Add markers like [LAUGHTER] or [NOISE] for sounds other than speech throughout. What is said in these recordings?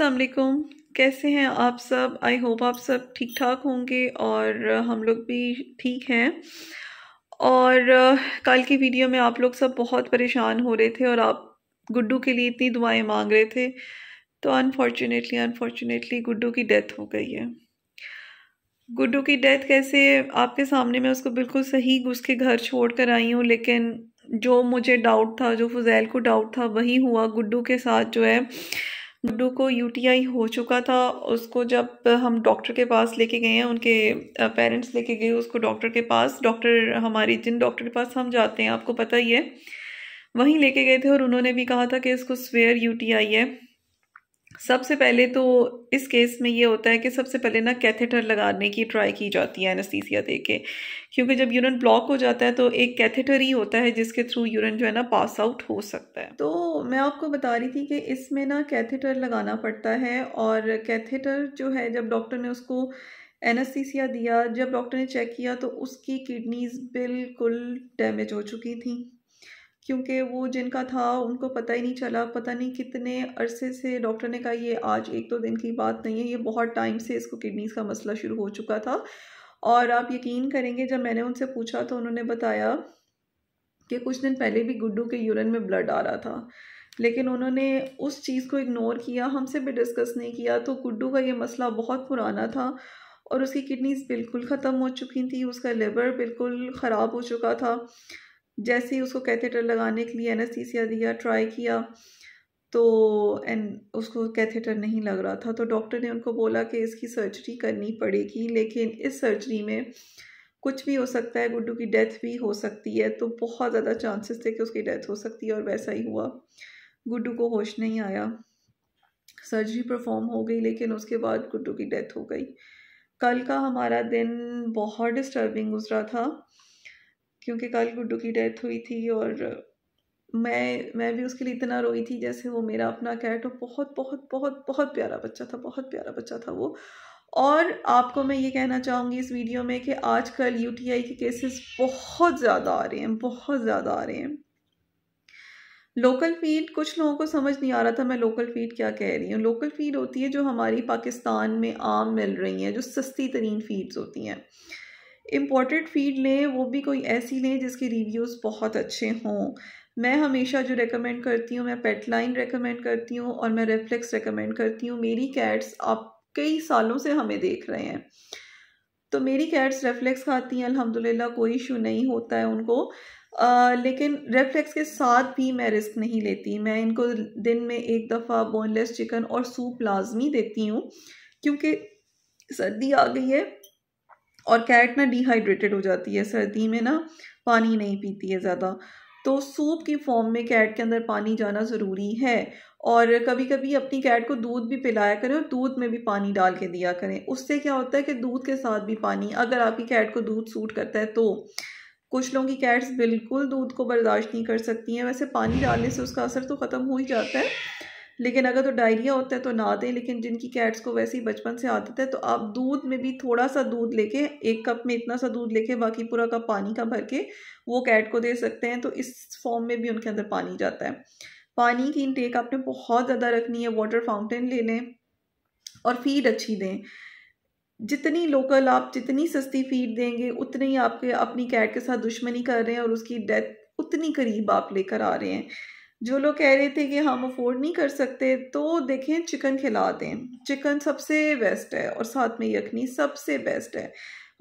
असलकुम कैसे हैं आप सब आई होप आप सब ठीक ठाक होंगे और हम लोग भी ठीक हैं और कल की वीडियो में आप लोग सब बहुत परेशान हो रहे थे और आप गुड्डू के लिए इतनी दुआएं मांग रहे थे तो अनफॉर्चुनेटली अनफॉर्चुनेटली गुड्डू की डेथ हो गई है गुड्डू की डेथ कैसे आपके सामने मैं उसको बिल्कुल सही उसके घर छोड़ कर आई हूँ लेकिन जो मुझे डाउट था जो फुजैल को डाउट था वही हुआ गुड्डू के साथ जो है गुड्डू को यूटीआई हो चुका था उसको जब हम डॉक्टर के पास लेके गए हैं उनके पेरेंट्स लेके गए उसको डॉक्टर के पास डॉक्टर हमारी जिन डॉक्टर के पास हम जाते हैं आपको पता ही है वहीं लेके गए थे और उन्होंने भी कहा था कि इसको स्वेयर यूटीआई है सबसे पहले तो इस केस में ये होता है कि सबसे पहले ना कैथेटर लगाने की ट्राई की जाती है एनस्थीसिया दे के क्योंकि जब यूरिन ब्लॉक हो जाता है तो एक कैथेटर ही होता है जिसके थ्रू यूरिन जो है ना पास आउट हो सकता है तो मैं आपको बता रही थी कि इसमें ना कैथेटर लगाना पड़ता है और कैथेटर जो है जब डॉक्टर ने उसको एनस्थीसिया दिया जब डॉक्टर ने चेक किया तो उसकी किडनीज़ बिल्कुल डैमेज हो चुकी थी क्योंकि वो जिनका था उनको पता ही नहीं चला पता नहीं कितने अरसे से डॉक्टर ने कहा ये आज एक दो दिन की बात नहीं है ये बहुत टाइम से इसको किडनीज़ का मसला शुरू हो चुका था और आप यकीन करेंगे जब मैंने उनसे पूछा तो उन्होंने बताया कि कुछ दिन पहले भी गुड्डू के यूरिन में ब्लड आ रहा था लेकिन उन्होंने उस चीज़ को इग्नोर किया हमसे भी डिस्कस नहीं किया तो गुड्डू का ये मसला बहुत पुराना था और उसकी किडनीज़ बिल्कुल ख़त्म हो चुकी थी उसका लिवर बिल्कुल ख़राब हो चुका था जैसे ही उसको कैथेटर लगाने के लिए एनेस्थीसिया दिया ट्राई किया तो एन उसको कैथेटर नहीं लग रहा था तो डॉक्टर ने उनको बोला कि इसकी सर्जरी करनी पड़ेगी लेकिन इस सर्जरी में कुछ भी हो सकता है गुड्डू की डेथ भी हो सकती है तो बहुत ज़्यादा चांसेस थे कि उसकी डेथ हो सकती है और वैसा ही हुआ गुड्डू को होश नहीं आया सर्जरी परफॉर्म हो गई लेकिन उसके बाद गुड्डू की डेथ हो गई कल का हमारा दिन बहुत डिस्टर्बिंग गुजरा था क्योंकि कल गुड्डू की डेथ हुई थी और मैं मैं भी उसके लिए इतना रोई थी जैसे वो मेरा अपना कैट हो तो बहुत बहुत बहुत बहुत प्यारा बच्चा था बहुत प्यारा बच्चा था वो और आपको मैं ये कहना चाहूँगी इस वीडियो में कि आजकल यूटीआई के केसेस बहुत ज़्यादा आ रहे हैं बहुत ज़्यादा आ रहे हैं लोकल फीड कुछ लोगों को समझ नहीं आ रहा था मैं लोकल फीड क्या कह रही हूँ लोकल फीड होती है जो हमारी पाकिस्तान में आम मिल रही हैं जो सस्ती तरीन फीड्स होती हैं इम्पोर्टेड फीड लें वो भी कोई ऐसी लें जिसकी रिव्यूज़ बहुत अच्छे हों मैं हमेशा जो रेकमेंड करती हूँ मैं पेट लाइन रेकमेंड करती हूँ और मैं रेफ्लेक्स रेकमेंड करती हूँ मेरी कैट्स आप कई सालों से हमें देख रहे हैं तो मेरी कैट्स रेफ्लेक्स खाती हैं अल्हम्दुलिल्लाह कोई इशू नहीं होता है उनको आ, लेकिन रेफ्लेक्स के साथ भी मैं रिस्क नहीं लेती मैं इनको दिन में एक दफ़ा बोनलेस चिकन और सूप लाजमी देती हूँ क्योंकि सर्दी आ गई है और कैट ना डिहाइड्रेटेड हो जाती है सर्दी में ना पानी नहीं पीती है ज़्यादा तो सूप की फॉर्म में कैट के अंदर पानी जाना ज़रूरी है और कभी कभी अपनी कैट को दूध भी पिलाया करें और दूध में भी पानी डाल के दिया करें उससे क्या होता है कि दूध के साथ भी पानी अगर आपकी कैट को दूध सूट करता है तो कुछ लोगों की कैट्स बिल्कुल दूध को बर्दाश्त नहीं कर सकती हैं वैसे पानी डालने से उसका असर तो ख़त्म हो ही जाता है लेकिन अगर तो डायरिया होता है तो ना दें लेकिन जिनकी कैट्स को वैसे ही बचपन से आदत है तो आप दूध में भी थोड़ा सा दूध लेके एक कप में इतना सा दूध लेके बाकी पूरा कप पानी का भर के वो कैट को दे सकते हैं तो इस फॉर्म में भी उनके अंदर पानी जाता है पानी की इनटेक आपने बहुत ज़्यादा रखनी है वाटर फाउंटेन ले लें और फीड अच्छी दें जितनी लोकल आप जितनी सस्ती फीड देंगे उतनी ही आपके अपनी कैट के साथ दुश्मनी कर रहे हैं और उसकी डेथ उतनी करीब आप लेकर आ रहे हैं जो लोग कह रहे थे कि हम अफोर्ड नहीं कर सकते तो देखें चिकन खिला दें चिकन सबसे बेस्ट है और साथ में यखनी सबसे बेस्ट है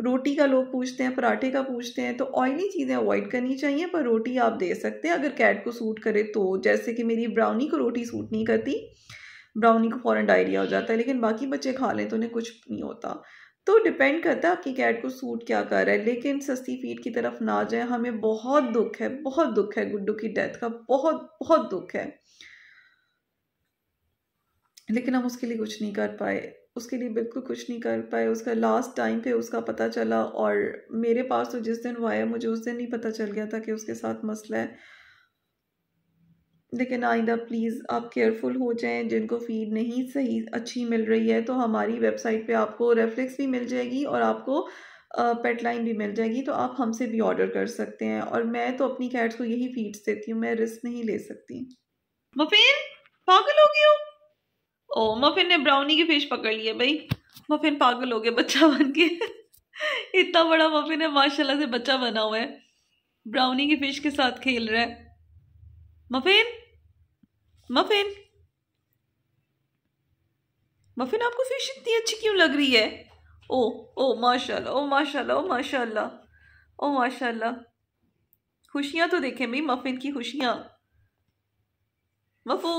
रोटी का लोग पूछते हैं पराठे का पूछते हैं तो ऑयली चीज़ें अवॉइड करनी चाहिए पर रोटी आप दे सकते हैं अगर कैट को सूट करे तो जैसे कि मेरी ब्राउनी को रोटी सूट नहीं करती ब्राउनी को फ़ौरन डायरिया हो जाता है लेकिन बाकी बच्चे खा लें तो उन्हें कुछ नहीं होता तो डिपेंड करता है आपकी कैट को सूट क्या कर रहा है लेकिन सस्ती फीट की तरफ ना जाए हमें बहुत दुख है बहुत दुख है गुड्डू की डेथ का बहुत बहुत दुख है लेकिन हम उसके लिए कुछ नहीं कर पाए उसके लिए बिल्कुल कुछ नहीं कर पाए उसका लास्ट टाइम पे उसका पता चला और मेरे पास तो जिस दिन वो आया मुझे उस दिन ही पता चल गया था कि उसके साथ मसला है लेकिन आइंदा प्लीज़ आप केयरफुल हो जाएं जिनको फ़ीड नहीं सही अच्छी मिल रही है तो हमारी वेबसाइट पे आपको रेफ्लेक्स भी मिल जाएगी और आपको पेट लाइन भी मिल जाएगी तो आप हमसे भी ऑर्डर कर सकते हैं और मैं तो अपनी कैट्स को यही फीड्स देती हूँ मैं रिस्क नहीं ले सकती मफिन पागल हो गई ओ मफिन ने ब्राउनी की फिश पकड़ लिया भाई मफिन पागल हो गया बच्चा बन के इतना बड़ा मफिन है माशाल्लाह से बच्चा बना हुआ है ब्राउनी की फिश के साथ खेल रहा है मफिन मफिन मफिन आपको फिश इतनी अच्छी क्यों लग रही है ओ oh, ओ oh, माशाल्लाह ओ oh, माशाल्लाह ओ माशाल्लाह ओ माशाल्लाह खुशियां तो देखें भाई मफिन की खुशियां मफू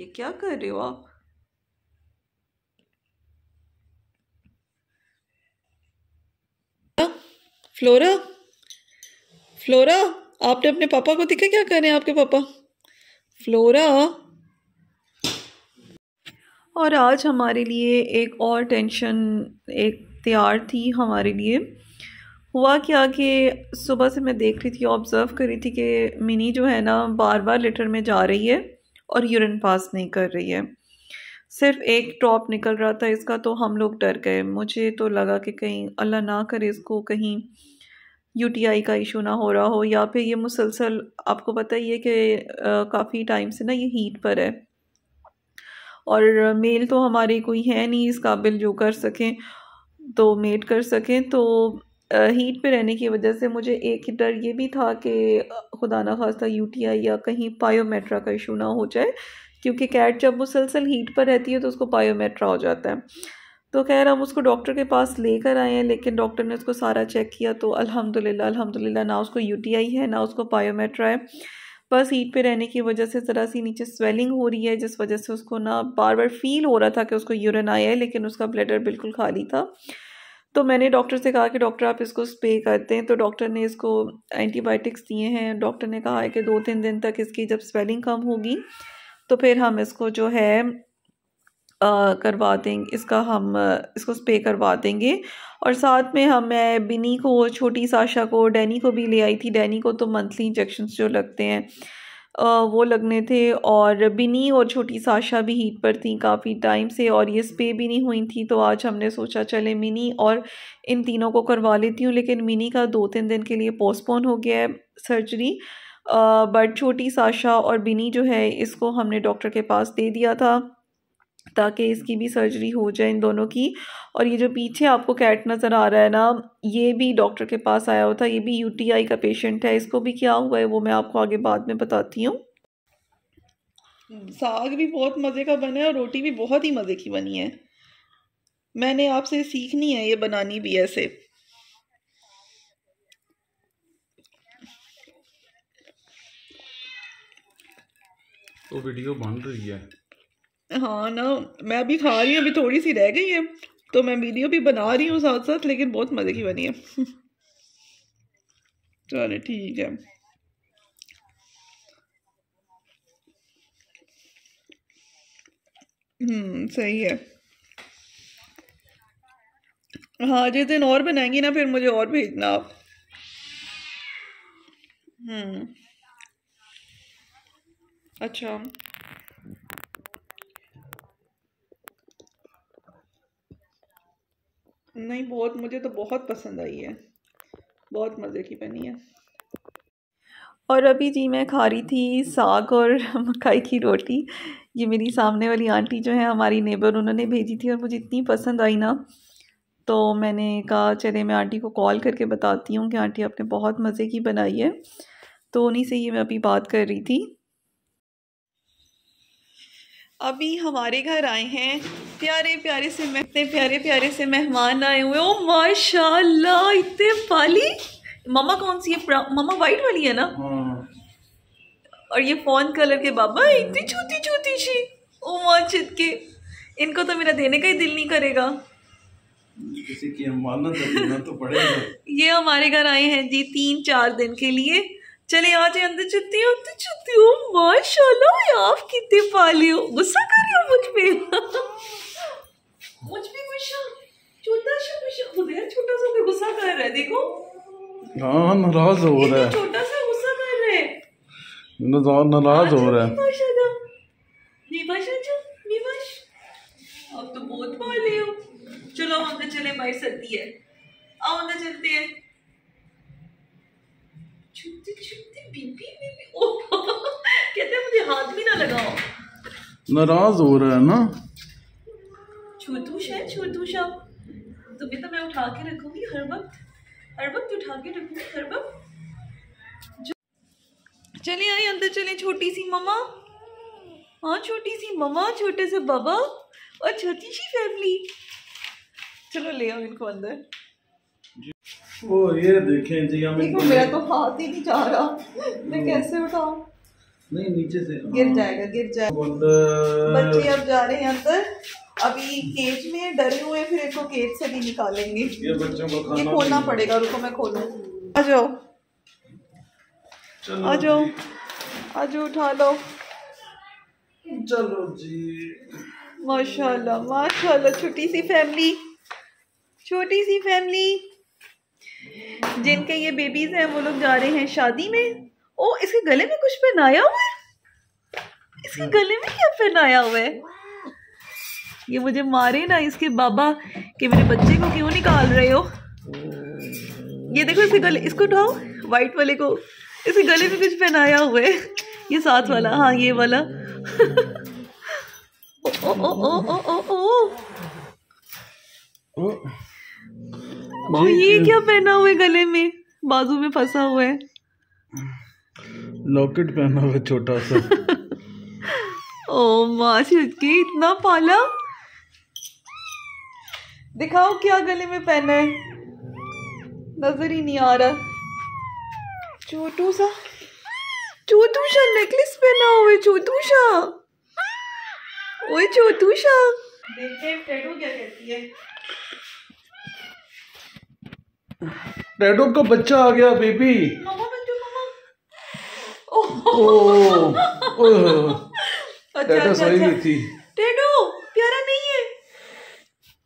ये क्या कर रहे हो आप फ्लोरा फ्लोरा आपने अपने पापा को दिखा क्या करें आपके पापा फ्लोरा और आज हमारे लिए एक और टेंशन एक तैयार थी हमारे लिए हुआ क्या कि सुबह से मैं देख रही थी ऑब्ज़र्व कर रही थी कि मिनी जो है ना बार बार लेटर में जा रही है और यूरिन पास नहीं कर रही है सिर्फ एक ड्रॉप निकल रहा था इसका तो हम लोग डर गए मुझे तो लगा कि कहीं अल्लाह ना करे इसको कहीं यूटीआई का इशू ना हो रहा हो या फिर ये मुसलसल आपको पता ही है कि काफ़ी टाइम से ना ये हीट पर है और मेल तो हमारे कोई है नहीं इस काबिल जो कर सकें तो मेट कर सकें तो हीट पे रहने की वजह से मुझे एक डर ये भी था कि खुदा ना खास्ता यूटीआई या कहीं पायोमेट्रा का इशू ना हो जाए क्योंकि कैट जब मुसलसल हीट पर रहती है तो उसको पायोमेट्रा हो जाता है तो खैर हम उसको डॉक्टर के पास लेकर आए हैं लेकिन डॉक्टर ने उसको सारा चेक किया तो अल्हम्दुलिल्लाह अल्हम्दुलिल्लाह ना उसको यूटीआई है ना उसको पायोमेट्रा है बस हीट पे रहने की वजह से ज़रा सी नीचे स्वेलिंग हो रही है जिस वजह से उसको ना बार बार फील हो रहा था कि उसको यूरिन आया है लेकिन उसका ब्लेडर बिल्कुल खाली था तो मैंने डॉक्टर से कहा कि डॉक्टर आप इसको स्प्रे करते हैं तो डॉक्टर ने इसको एंटीबायोटिक्स दिए हैं डॉक्टर ने कहा है कि दो तीन दिन तक इसकी जब स्वेलिंग कम होगी तो फिर हम इसको जो है करवा देंगे इसका हम इसको स्प्रे करवा देंगे और साथ में हम मैं बिनी को छोटी साशा को डैनी को भी ले आई थी डैनी को तो मंथली इंजेक्शंस जो लगते हैं वो लगने थे और बिनी और छोटी साशा भी हीट पर थी काफ़ी टाइम से और ये स्पे भी नहीं हुई थी तो आज हमने सोचा चले मिनी और इन तीनों को करवा लेती हूँ लेकिन मिनी का दो तीन दिन के लिए पोस्टपोन हो गया है सर्जरी बट छोटी साशा और बिनी जो है इसको हमने डॉक्टर के पास दे दिया था ताकि इसकी भी सर्जरी हो जाए इन दोनों की और ये जो पीछे आपको कैट नज़र आ रहा है ना ये भी डॉक्टर के पास आया होता ये भी यूटीआई का पेशेंट है इसको भी क्या हुआ है वो मैं आपको आगे बाद में बताती हूँ साग भी बहुत मज़े का बना है और रोटी भी बहुत ही मज़े की बनी है मैंने आपसे सीखनी है ये बनानी भी ऐसे तो वीडियो बन रही है हाँ ना मैं अभी खा रही हूँ अभी थोड़ी सी रह गई है तो मैं वीडियो भी बना रही हूँ साथ साथ लेकिन बहुत मज़े की बनी है [LAUGHS] चलो ठीक है हम्म, सही है हाँ जिस दिन और बनाएंगी ना फिर मुझे और भेजना आप हम्म अच्छा नहीं बहुत मुझे तो बहुत पसंद आई है बहुत मज़े की बनी है और अभी जी मैं खा रही थी साग और [LAUGHS] मकाई की रोटी ये मेरी सामने वाली आंटी जो है हमारी नेबर उन्होंने भेजी थी और मुझे इतनी पसंद आई ना तो मैंने कहा चले मैं आंटी को कॉल करके बताती हूँ कि आंटी आपने बहुत मज़े की बनाई है तो उन्हीं से ये मैं अभी बात कर रही थी अभी हमारे घर आए हैं प्यारे प्यारे से इतने प्यारे प्यारे से मेहमान आए हुए ओ oh, माशाल्लाह इतने पाली मामा कौन सी है मामा वाइट वाली है ना हाँ। और ये फोन कलर के बाबा इतनी छोटी छोटी सी ओ oh, माँ के इनको तो मेरा देने का ही दिल नहीं करेगा किसी की अमानत तो पड़ेगा ये हमारे घर आए हैं जी तीन चार दिन के लिए चले आज अंदर छुट्टी अंदर छुट्टी हो oh, माशाल्लाह आप कितने पाले हो गुस्सा कर रहे हो मुझ पर मुझ पे छोटा सा उधर छोटा सा तो गुस्सा कर रहा है देखो हाँ नाराज हो रहा है छोटा सा गुस्सा कर नाराज हो रहा है अब तो बहुत हो चलो हम चले भाई सर्दी है आओ ना चलते हैं छुपते छुपते बीबी बीबी ओ कहते हैं मुझे हाथ भी ना लगाओ नाराज हो रहा है ना उठा के रखूंगी हर वक्त हर वक्त उठा के रखूंगी हर वक्त चले आई अंदर चले छोटी सी ममा हाँ छोटी सी ममा छोटे से बाबा और छोटी सी फैमिली चलो ले आओ इनको अंदर ओ ये देखें जी हम इनको मेरा तो हाथ ही नहीं जा रहा मैं कैसे उठाऊं नहीं नीचे से गिर जाएगा गिर जाएगा बच्चे अब जा रहे हैं अंदर अभी केज में डरे हुए फिर इसको केज से भी निकालेंगे ये बच्चों को खाना ये खोलना पड़ेगा रुको मैं खोलू आ जाओ आ जाओ आ जाओ उठा लो चलो जी माशाल्लाह माशाल्लाह छोटी सी फैमिली छोटी सी फैमिली जिनके ये बेबीज हैं वो लोग जा रहे हैं शादी में ओ इसके गले में कुछ पहनाया हुआ है इसके हाँ। गले में क्या पहनाया हुआ है ये मुझे मारे ना इसके बाबा कि मेरे बच्चे को क्यों निकाल रहे हो ये देखो इसके गले इसको उठाओ वाइट वाले को इसके गले में कुछ पहनाया हुआ है ये साथ वाला हाँ ये वाला ओ ओ ओ ओ ओ ओ ओ ओ तो ये क्या पहना हुआ है गले में बाजू में फंसा हुआ है लॉकेट पहना हुआ छोटा सा [LAUGHS] ओ माँ इतना पाला दिखाओ क्या गले में पहना है नजर ही नहीं आ रहा छोटू सा छोटू शाह नेकलेस पहना हुआ है छोटू शाह ओए छोटू शाह देखते हैं क्या कहती है टैटू का बच्चा आ गया बेबी मामा बच्चों मामा ओह ओह [LAUGHS] अच्छा, अच्छा, अच्छा, अच्छा, अच्छा,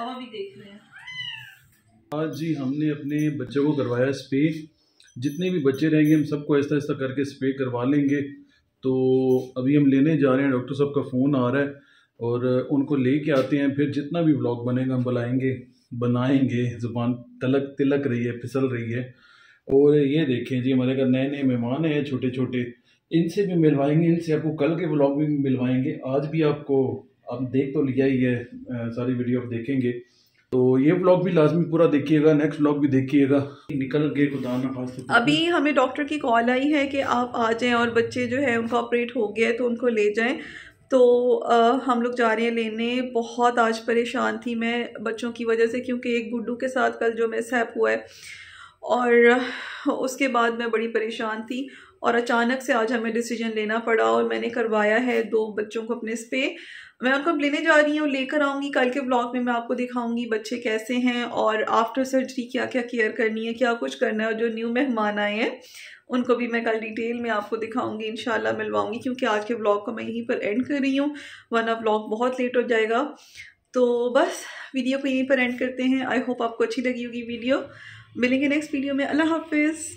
देख रहे हैं आज हाँ जी हमने अपने बच्चों को करवाया स्प्रे जितने भी बच्चे रहेंगे हम सबको ऐसा ऐसा करके स्प्रे करवा लेंगे तो अभी हम लेने जा रहे हैं डॉक्टर साहब का फ़ोन आ रहा है और उनको ले के आते हैं फिर जितना भी ब्लॉग बनेगा हम बुलाएंगे बनाएंगे ज़ुबान तलक तिलक रही है फिसल रही है और ये देखें जी हमारे घर नए नए मेहमान हैं छोटे छोटे इनसे भी मिलवाएंगे इनसे आपको कल के ब्लॉग में भी मिलवाएंगे आज भी आपको आपने देख तो लिया ही है सारी वीडियो आप देखेंगे तो ये ब्लॉग भी लाजमी पूरा देखिएगा नेक्स्ट ब्लॉग भी देखिएगा निकल गए खास अभी हमें डॉक्टर की कॉल आई है कि आप आ जाएं और बच्चे जो है उनका ऑपरेट हो गया है तो उनको ले जाएं तो आ, हम लोग जा रहे हैं लेने बहुत आज परेशान थी मैं बच्चों की वजह से क्योंकि एक गुड्डू के साथ कल जो सैप हुआ है और उसके बाद मैं बड़ी परेशान थी और अचानक से आज हमें डिसीजन लेना पड़ा और मैंने करवाया है दो बच्चों को अपने इस पर मैं उनको लेने जा रही हूँ लेकर आऊँगी कल के ब्लॉग में मैं आपको दिखाऊंगी बच्चे कैसे हैं और आफ्टर सर्जरी क्या क्या केयर करनी है क्या कुछ करना है और जो न्यू मेहमान आए हैं उनको भी मैं कल डिटेल में आपको दिखाऊंगी इन मिलवाऊंगी क्योंकि आज के ब्लॉग को मैं यहीं पर एंड कर रही हूँ वरना ब्लॉग बहुत लेट हो जाएगा तो बस वीडियो को यहीं पर एंड करते हैं आई होप आपको अच्छी लगी होगी वीडियो मिलेंगे नेक्स्ट वीडियो में अल्लाह हाफिज़